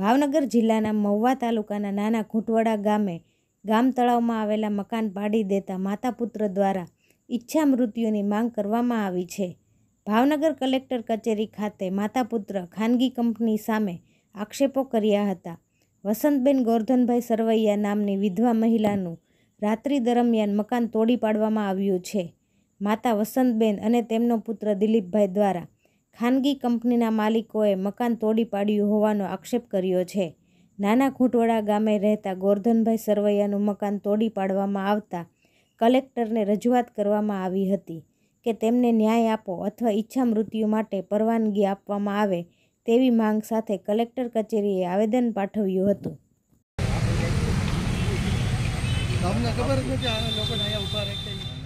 ભાવનગર જિલ્લાના મહુવા તાલુકાના નાના ઘૂંટવાડા ગામે ગામ તળાવમાં આવેલા મકાન પાડી દેતા માતા પુત્ર દ્વારા ઈચ્છા મૃત્યુની માંગ કરવામાં આવી છે ભાવનગર કલેક્ટર કચેરી ખાતે માતા પુત્ર ખાનગી કંપની સામે આક્ષેપો કર્યા હતા વસંતબેન ગોરધનભાઈ સરવૈયા નામની વિધવા મહિલાનું રાત્રિ દરમિયાન મકાન તોડી પાડવામાં આવ્યું છે માતા વસંતબેન અને તેમનો પુત્ર દિલીપભાઈ દ્વારા ખાનગી કંપનીના માલિકોએ મકાન તોડી પાડ્યું હોવાનો આક્ષેપ કર્યો છે નાના ખૂંટવાડા ગામે રહેતા ગોરધનભાઈ સરવૈયાનું મકાન તોડી પાડવામાં આવતા કલેક્ટરને રજૂઆત કરવામાં આવી હતી કે તેમને ન્યાય આપો અથવા ઈચ્છા મૃત્યુ માટે પરવાનગી આપવામાં આવે તેવી માંગ સાથે કલેક્ટર કચેરીએ આવેદન પાઠવ્યું હતું તમને ખબર છે કે આ લોકો અહીંયા ઊભા રહે